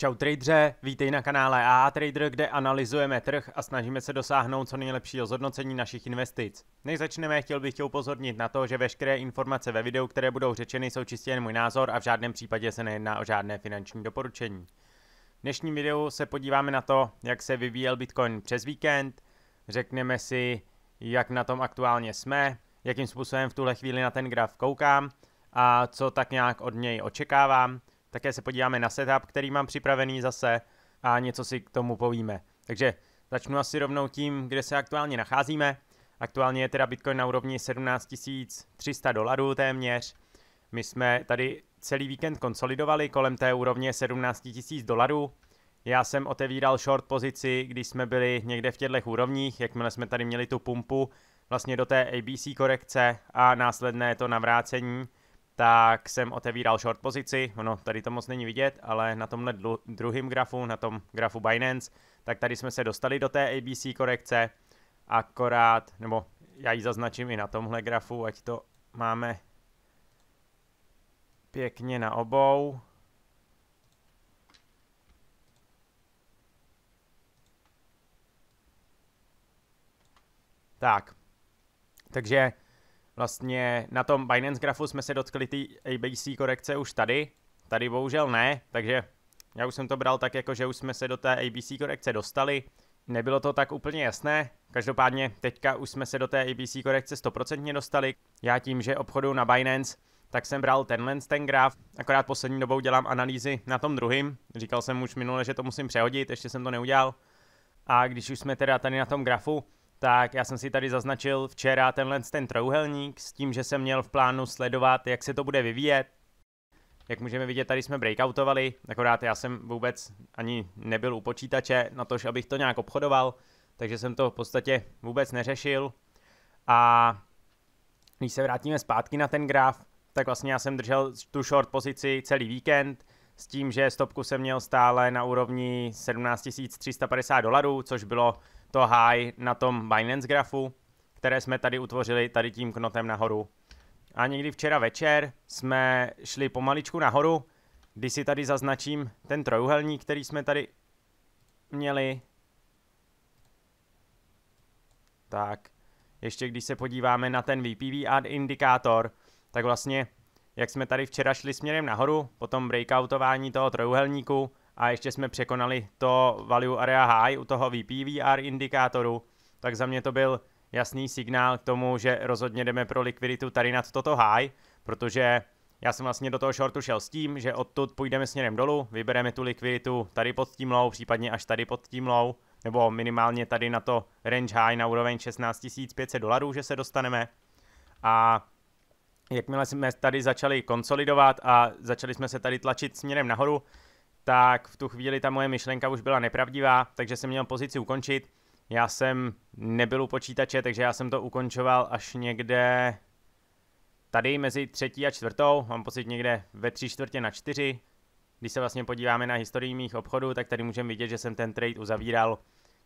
Čau tradeře, vítej na kanále AA Trader, kde analyzujeme trh a snažíme se dosáhnout co nejlepšího zhodnocení našich investic. Než začneme, chtěl bych tě upozornit na to, že veškeré informace ve videu, které budou řečeny, jsou čistě jen můj názor a v žádném případě se nejedná o žádné finanční doporučení. V dnešním videu se podíváme na to, jak se vyvíjel Bitcoin přes víkend, řekneme si, jak na tom aktuálně jsme, jakým způsobem v tuhle chvíli na ten graf koukám a co tak nějak od něj očekávám – také se podíváme na setup, který mám připravený zase a něco si k tomu povíme. Takže začnu asi rovnou tím, kde se aktuálně nacházíme. Aktuálně je teda Bitcoin na úrovni 17 300 dolarů téměř. My jsme tady celý víkend konsolidovali kolem té úrovně 17 000 dolarů. Já jsem otevíral short pozici, když jsme byli někde v těchto úrovních, jakmile jsme tady měli tu pumpu vlastně do té ABC korekce a následné to navrácení, tak jsem otevíral short pozici, ono tady to moc není vidět, ale na tomhle druhém grafu, na tom grafu Binance, tak tady jsme se dostali do té ABC korekce, akorát, nebo já ji zaznačím i na tomhle grafu, ať to máme pěkně na obou. Tak, takže Vlastně na tom Binance grafu jsme se dotkli té ABC korekce už tady, tady bohužel ne, takže já už jsem to bral tak jako, že už jsme se do té ABC korekce dostali, Nebylo to tak úplně jasné, každopádně teďka už jsme se do té ABC korekce 100% dostali. Já tím, že obchodu na Binance, tak jsem bral tenhle ten graf, akorát poslední dobou dělám analýzy na tom druhým, říkal jsem už minule, že to musím přehodit, ještě jsem to neudělal. A když už jsme teda tady na tom grafu, tak já jsem si tady zaznačil včera tenhle ten trouhelník s tím, že jsem měl v plánu sledovat, jak se to bude vyvíjet. Jak můžeme vidět, tady jsme breakoutovali, akorát já jsem vůbec ani nebyl u počítače na to, abych to nějak obchodoval, takže jsem to v podstatě vůbec neřešil. A když se vrátíme zpátky na ten graf, tak vlastně já jsem držel tu short pozici celý víkend s tím, že stopku jsem měl stále na úrovni 17 350 dolarů, což bylo to high na tom Binance grafu, které jsme tady utvořili tady tím knotem nahoru. A někdy včera večer jsme šli pomaličku nahoru, když si tady zaznačím ten trojuhelník, který jsme tady měli. Tak, ještě když se podíváme na ten ad indikátor, tak vlastně, jak jsme tady včera šli směrem nahoru, po tom breakoutování toho trojuhelníku, a ještě jsme překonali to value area high u toho VPVR indikátoru, tak za mě to byl jasný signál k tomu, že rozhodně jdeme pro likviditu tady nad toto high, protože já jsem vlastně do toho shortu šel s tím, že odtud půjdeme směrem dolů, vybereme tu likviditu tady pod tím low, případně až tady pod tím low, nebo minimálně tady na to range high na úroveň 16 500 dolarů, že se dostaneme. A jakmile jsme tady začali konsolidovat a začali jsme se tady tlačit směrem nahoru, tak v tu chvíli ta moje myšlenka už byla nepravdivá, takže jsem měl pozici ukončit. Já jsem nebyl u počítače, takže já jsem to ukončoval až někde tady mezi třetí a čtvrtou, mám pocit někde ve tři čtvrtě na čtyři. Když se vlastně podíváme na historii mých obchodů, tak tady můžeme vidět, že jsem ten trade uzavíral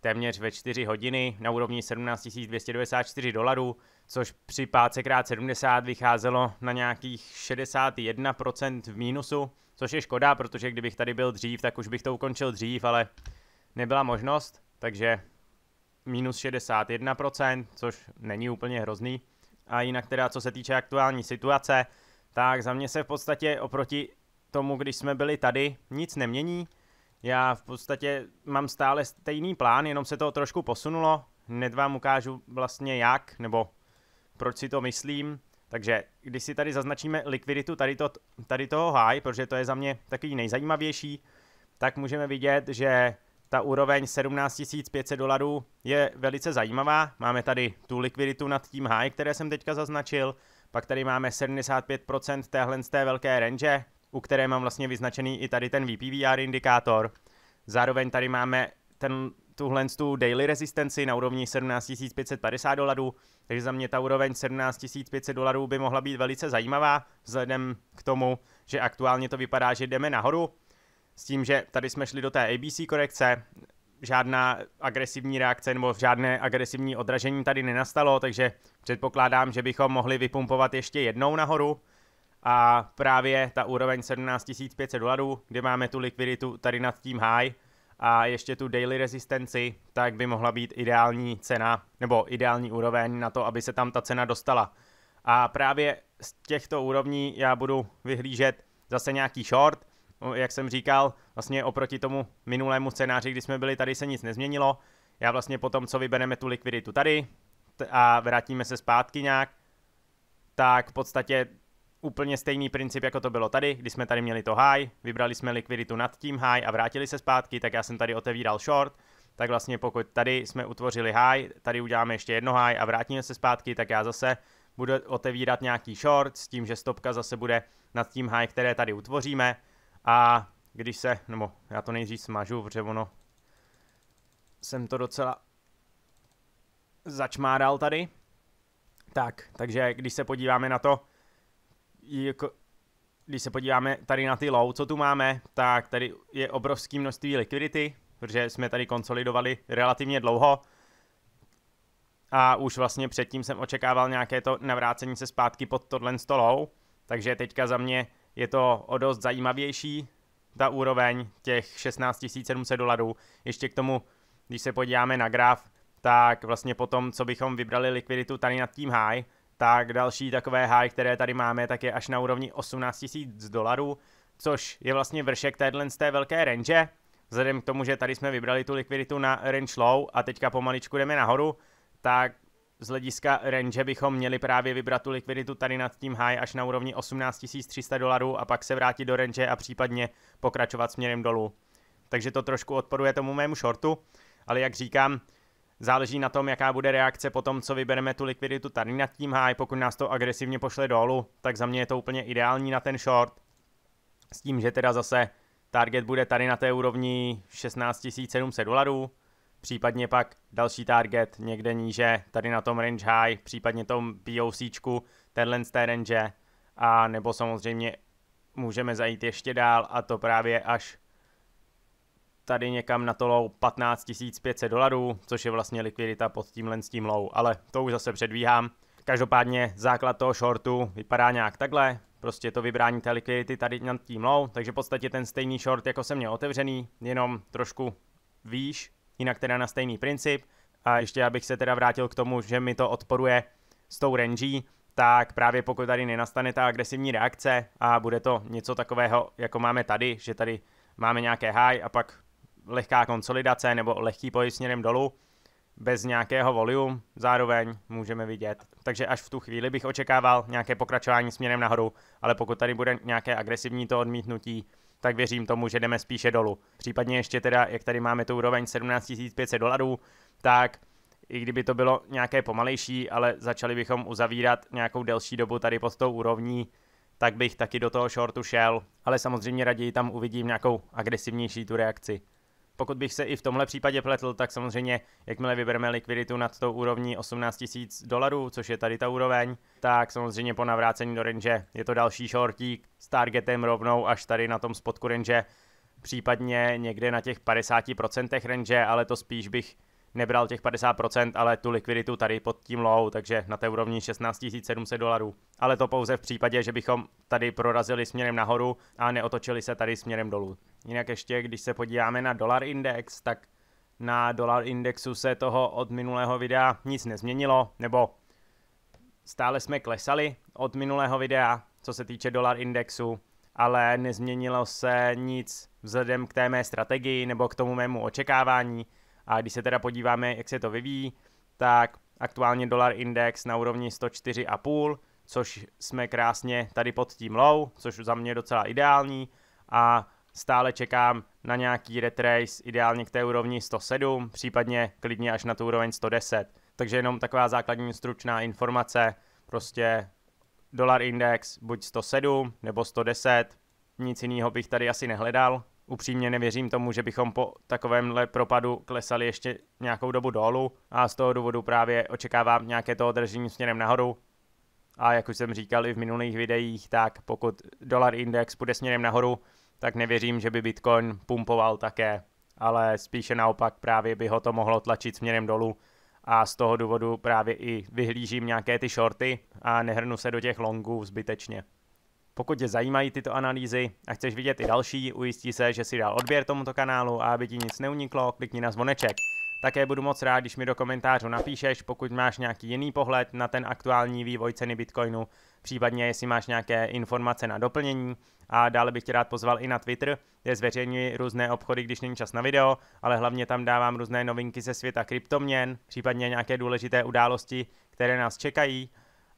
téměř ve 4 hodiny na úrovni 17 294 dolarů, což při 5 krát 70 vycházelo na nějakých 61% v mínusu, Což je škoda, protože kdybych tady byl dřív, tak už bych to ukončil dřív, ale nebyla možnost, takže minus 61%, což není úplně hrozný. A jinak teda, co se týče aktuální situace, tak za mě se v podstatě oproti tomu, když jsme byli tady, nic nemění. Já v podstatě mám stále stejný plán, jenom se to trošku posunulo. Hned vám ukážu vlastně jak, nebo proč si to myslím. Takže když si tady zaznačíme likviditu tady, to, tady toho high, protože to je za mě takový nejzajímavější, tak můžeme vidět, že ta úroveň 17 500 dolarů je velice zajímavá. Máme tady tu likviditu nad tím high, které jsem teďka zaznačil. Pak tady máme 75% téhle z té velké range, u které mám vlastně vyznačený i tady ten VPVR indikátor. Zároveň tady máme ten tuhle tu daily rezistenci na úrovni 17550 dolarů, takže za mě ta úroveň 17500 dolarů by mohla být velice zajímavá, vzhledem k tomu, že aktuálně to vypadá, že jdeme nahoru, s tím, že tady jsme šli do té ABC korekce, žádná agresivní reakce nebo žádné agresivní odražení tady nenastalo, takže předpokládám, že bychom mohli vypumpovat ještě jednou nahoru a právě ta úroveň 17 500 dolarů, kde máme tu likviditu tady nad tím high, a ještě tu daily rezistenci, tak by mohla být ideální cena nebo ideální úroveň na to, aby se tam ta cena dostala. A právě z těchto úrovní já budu vyhlížet zase nějaký short, jak jsem říkal, vlastně oproti tomu minulému scénáři, kdy jsme byli tady, se nic nezměnilo. Já vlastně potom, co vybereme tu likviditu tady a vrátíme se zpátky nějak, tak v podstatě úplně stejný princip, jako to bylo tady, když jsme tady měli to high, vybrali jsme likviditu nad tím high a vrátili se zpátky, tak já jsem tady otevíral short, tak vlastně pokud tady jsme utvořili high, tady uděláme ještě jedno high a vrátíme se zpátky, tak já zase budu otevírat nějaký short s tím, že stopka zase bude nad tím high, které tady utvoříme a když se, nebo já to nejdřív smažu, protože ono jsem to docela začmáral tady, tak, takže když se podíváme na to, jako, když se podíváme tady na ty low, co tu máme, tak tady je obrovské množství likvidity, protože jsme tady konsolidovali relativně dlouho a už vlastně předtím jsem očekával nějaké to navrácení se zpátky pod tohle stolou, takže teďka za mě je to o dost zajímavější, ta úroveň těch 16 700 dolarů. Ještě k tomu, když se podíváme na graf, tak vlastně potom, co bychom vybrali likviditu tady nad tím high, tak další takové high, které tady máme, tak je až na úrovni 18 000 dolarů, což je vlastně vršek téhle z té velké range, vzhledem k tomu, že tady jsme vybrali tu likviditu na range low a teďka pomaličku jdeme nahoru, tak z hlediska range bychom měli právě vybrat tu likviditu tady nad tím high až na úrovni 18 300 dolarů a pak se vrátit do range a případně pokračovat směrem dolů. Takže to trošku odporuje tomu mému shortu, ale jak říkám, Záleží na tom, jaká bude reakce po tom, co vybereme tu likviditu tady nad tím high. Pokud nás to agresivně pošle dolů, tak za mě je to úplně ideální na ten short. S tím, že teda zase target bude tady na té úrovni 16 700 dolarů, případně pak další target někde níže, tady na tom range high, případně tom POCčku, tenhle z té range, a nebo samozřejmě můžeme zajít ještě dál a to právě až tady někam na to low 15 500 dolarů, což je vlastně likvidita pod tímhle s tím low, ale to už zase předvíhám. Každopádně základ toho shortu vypadá nějak takhle, prostě to vybrání té likvidity tady na tím low, takže v podstatě ten stejný short, jako jsem měl otevřený, jenom trošku výš, jinak teda na stejný princip. A ještě abych se teda vrátil k tomu, že mi to odporuje s tou range, tak právě pokud tady nenastane ta agresivní reakce a bude to něco takového, jako máme tady, že tady máme nějaké high a pak lehká konsolidace nebo lehký pohyb směrem dolů bez nějakého volume zároveň můžeme vidět. Takže až v tu chvíli bych očekával nějaké pokračování směrem nahoru, ale pokud tady bude nějaké agresivní to odmítnutí, tak věřím tomu, že jdeme spíše dolů. Případně ještě teda, jak tady máme tu úroveň 17 500 dolarů, tak i kdyby to bylo nějaké pomalejší, ale začali bychom uzavírat nějakou delší dobu tady pod tou úrovní, tak bych taky do toho shortu šel, ale samozřejmě raději tam uvidím nějakou agresivnější tu reakci pokud bych se i v tomhle případě pletl, tak samozřejmě, jakmile vybereme likviditu nad tou úrovní 18 000 dolarů, což je tady ta úroveň, tak samozřejmě po navrácení do range je to další shortík s targetem rovnou až tady na tom spodku range, případně někde na těch 50% range, ale to spíš bych nebral těch 50%, ale tu likviditu tady pod tím low, takže na té úrovni 16 700 dolarů. Ale to pouze v případě, že bychom tady prorazili směrem nahoru a neotočili se tady směrem dolů. Jinak ještě, když se podíváme na dolar index, tak na dolar indexu se toho od minulého videa nic nezměnilo, nebo stále jsme klesali od minulého videa, co se týče dolar indexu, ale nezměnilo se nic vzhledem k té mé strategii nebo k tomu mému očekávání, a když se teda podíváme, jak se to vyvíjí, tak aktuálně dolar index na úrovni 104,5, což jsme krásně tady pod tím low, což za mě je docela ideální a stále čekám na nějaký retrace, ideálně k té úrovni 107, případně klidně až na tu úroveň 110. Takže jenom taková základní stručná informace, prostě dolar index buď 107 nebo 110, nic jiného bych tady asi nehledal upřímně nevěřím tomu, že bychom po takovémhle propadu klesali ještě nějakou dobu dolů a z toho důvodu právě očekávám nějaké to držení směrem nahoru. A jak už jsem říkal i v minulých videích, tak pokud dolar index půjde směrem nahoru, tak nevěřím, že by Bitcoin pumpoval také, ale spíše naopak právě by ho to mohlo tlačit směrem dolů a z toho důvodu právě i vyhlížím nějaké ty shorty a nehrnu se do těch longů zbytečně. Pokud tě zajímají tyto analýzy a chceš vidět i další, ujistí se, že si dal odběr tomuto kanálu a aby ti nic neuniklo, klikni na zvoneček. Také budu moc rád, když mi do komentářů napíšeš, pokud máš nějaký jiný pohled na ten aktuální vývoj ceny Bitcoinu, případně jestli máš nějaké informace na doplnění. A dále bych tě rád pozval i na Twitter, kde zveřejňuji různé obchody, když není čas na video, ale hlavně tam dávám různé novinky ze světa kryptoměn, případně nějaké důležité události, které nás čekají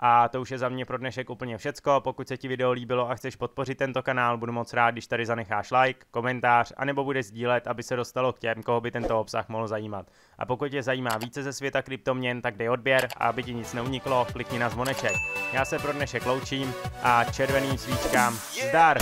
a to už je za mě pro dnešek úplně všecko. Pokud se ti video líbilo a chceš podpořit tento kanál, budu moc rád, když tady zanecháš like, komentář, anebo budeš sdílet, aby se dostalo k těm, koho by tento obsah mohl zajímat. A pokud tě zajímá více ze světa kryptoměn, tak dej odběr a aby ti nic neuniklo, klikni na zvoneček. Já se pro dnešek loučím a červeným svíčkám zdar!